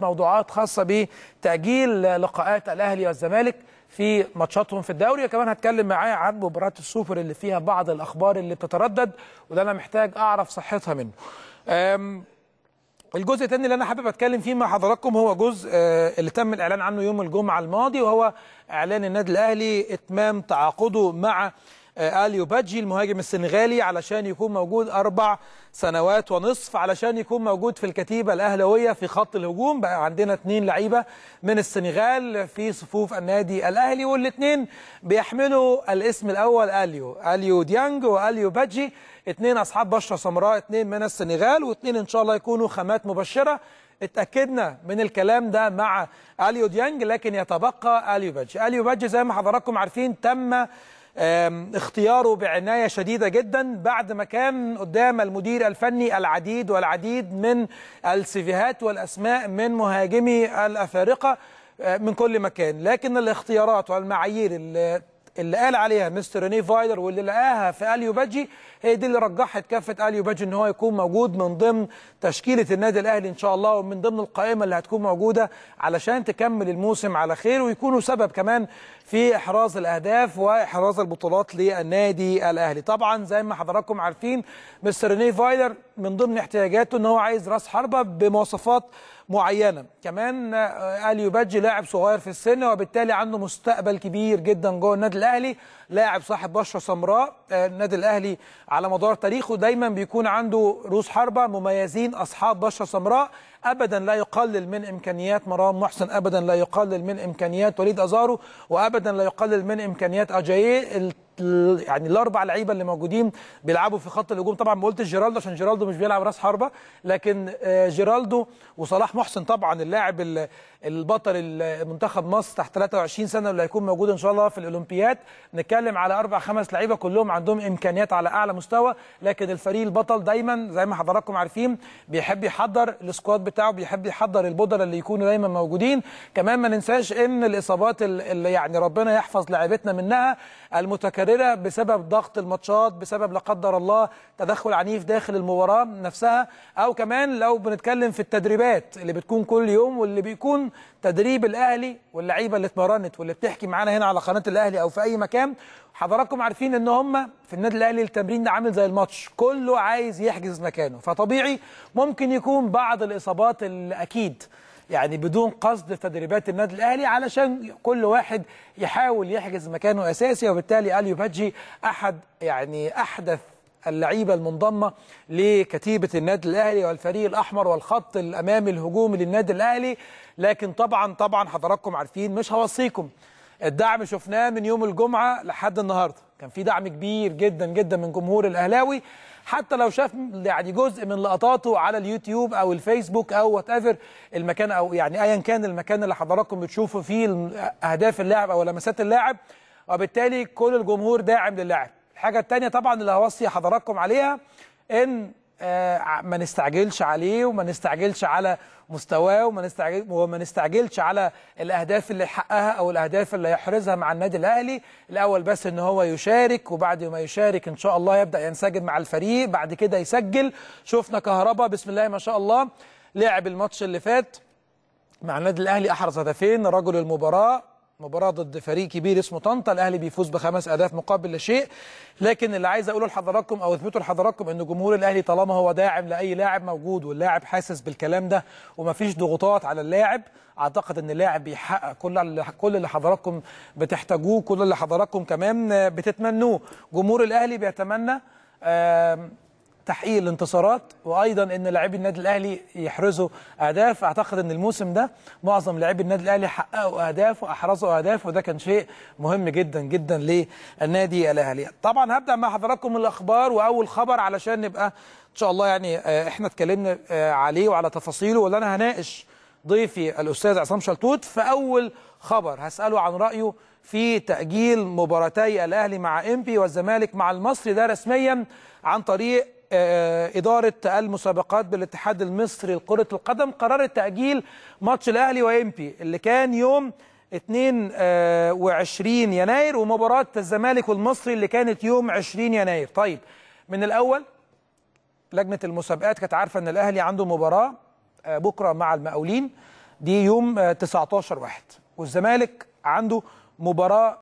موضوعات خاصة بتأجيل لقاءات الأهلي والزمالك في ماتشاتهم في الدوري وكمان هتكلم معايا عن مباراة السوبر اللي فيها بعض الأخبار اللي بتتردد وده أنا محتاج أعرف صحتها منه الجزء الثاني اللي انا حابب اتكلم فيه مع حضراتكم هو جزء آه، اللي تم الاعلان عنه يوم الجمعه الماضي وهو اعلان النادي الاهلي اتمام تعاقده مع آه، اليو باجي المهاجم السنغالي علشان يكون موجود اربع سنوات ونصف علشان يكون موجود في الكتيبه الاهلاويه في خط الهجوم بقى عندنا اثنين لعيبه من السنغال في صفوف النادي الاهلي والاثنين بيحملوا الاسم الاول اليو اليو ديانج واليو باجي اثنين اصحاب بشره سمراء اثنين من السنغال واثنين ان شاء الله يكونوا خامات مبشره اتاكدنا من الكلام ده مع اليو ديانج لكن يتبقى اليو باجي اليو باجي زي ما حضراتكم عارفين تم اختياره بعناية شديدة جدا بعد ما كان قدام المدير الفني العديد والعديد من السيفيهات والأسماء من مهاجمي الأفارقة آه، من كل مكان لكن الاختيارات والمعايير اللي اللي قال عليها مستر ريني فايلر واللي لقاها في اليو باجي هي دي اللي رجحت كافه اليو باجي ان هو يكون موجود من ضمن تشكيله النادي الاهلي ان شاء الله ومن ضمن القائمه اللي هتكون موجوده علشان تكمل الموسم على خير ويكونوا سبب كمان في احراز الاهداف واحراز البطولات للنادي الاهلي طبعا زي ما حضراتكم عارفين مستر ريني فايلر من ضمن احتياجاته ان هو عايز راس حربه بمواصفات معينه كمان آه، اليو بادجي لاعب صغير في السن وبالتالي عنده مستقبل كبير جدا جوه النادي الاهلي لاعب صاحب بشره سمراء آه، النادي الاهلي على مدار تاريخه دايما بيكون عنده رؤوس حربه مميزين اصحاب بشره سمراء ابدا لا يقلل من امكانيات مرام محسن ابدا لا يقلل من امكانيات وليد ازارو وابدا لا يقلل من امكانيات اجاييه يعني الاربع لعيبه اللي موجودين بيلعبوا في خط الهجوم طبعا ما قلتش جيرالدو عشان جيرالدو مش بيلعب راس حربه لكن آه، جيرالدو وصلاح محسن طبعا اللاعب البطل المنتخب مصر تحت 23 سنه واللي هيكون موجود ان شاء الله في الاولمبياد نتكلم على اربع خمس لعيبه كلهم عندهم امكانيات على اعلى مستوى لكن الفريق البطل دايما زي ما حضراتكم عارفين بيحب يحضر السكواد بتاعه بيحب يحضر البودلة اللي يكونوا دايما موجودين كمان ما ننساش ان الاصابات اللي يعني ربنا يحفظ لعيبتنا منها المتكرره متكرره بسبب ضغط الماتشات بسبب لا قدر الله تدخل عنيف داخل المباراه نفسها او كمان لو بنتكلم في التدريبات اللي بتكون كل يوم واللي بيكون تدريب الاهلي واللعيبه اللي اتمرنت واللي بتحكي معانا هنا على قناه الاهلي او في اي مكان حضراتكم عارفين ان هم في النادي الاهلي التمرين ده عامل زي الماتش كله عايز يحجز مكانه فطبيعي ممكن يكون بعض الاصابات اللي اكيد يعني بدون قصد في تدريبات النادي الاهلي علشان كل واحد يحاول يحجز مكانه اساسي وبالتالي اليو باتجي احد يعني احدث اللعيبه المنضمه لكتيبه النادي الاهلي والفريق الاحمر والخط الامامي الهجومي للنادي الاهلي لكن طبعا طبعا حضراتكم عارفين مش هوصيكم الدعم شفناه من يوم الجمعه لحد النهارده كان في دعم كبير جدا جدا من جمهور الاهلاوي حتى لو شاف يعني جزء من لقطاته على اليوتيوب او الفيسبوك او وات ايفر المكان او يعني ايا كان المكان اللي حضراتكم بتشوفوا فيه اهداف اللاعب او لمسات اللاعب وبالتالي كل الجمهور داعم للاعب الحاجه الثانيه طبعا اللي هوصي حضراتكم عليها ان آه، ما نستعجلش عليه وما نستعجلش على مستواه وما نستعجل وما نستعجلش على الاهداف اللي حققها او الاهداف اللي هيحرزها مع النادي الاهلي الاول بس ان هو يشارك وبعد ما يشارك ان شاء الله يبدا ينسجم مع الفريق بعد كده يسجل شفنا كهربا بسم الله ما شاء الله لعب الماتش اللي فات مع النادي الاهلي احرز هدفين رجل المباراه مباراة ضد فريق كبير اسمه طنطا الاهلي بيفوز بخمس اهداف مقابل لا شيء لكن اللي عايز اقوله لحضراتكم او اثبته لحضراتكم ان جمهور الاهلي طالما هو داعم لاي لاعب موجود واللاعب حاسس بالكلام ده ومفيش ضغوطات على اللاعب اعتقد ان اللاعب بيحقق كل كل اللي حضراتكم بتحتاجوه كل اللي حضراتكم كمان بتتمنوه جمهور الاهلي بيتمنى تحقيق الانتصارات وايضا ان لاعبي النادي الاهلي يحرزوا اهداف اعتقد ان الموسم ده معظم لاعبي النادي الاهلي حققوا اهداف واحرزوا اهداف وده كان شيء مهم جدا جدا للنادي الاهلي طبعا هبدا مع حضراتكم الاخبار واول خبر علشان نبقى ان شاء الله يعني آه، احنا اتكلمنا آه، عليه وعلى تفاصيله ولا انا هناقش ضيفي الاستاذ عصام شلتوت في اول خبر هساله عن رايه في تاجيل مباراتي الاهلي مع انبي والزمالك مع المصري ده رسميا عن طريق آه، إدارة المسابقات بالاتحاد المصري لكرة القدم قررت تأجيل ماتش الأهلي وإمبي اللي كان يوم 22 آه، يناير ومباراة الزمالك والمصري اللي كانت يوم 20 يناير طيب من الأول لجنة المسابقات كانت عارفة أن الأهلي عنده مباراة آه، بكرة مع المقاولين دي يوم 19 واحد والزمالك عنده مباراة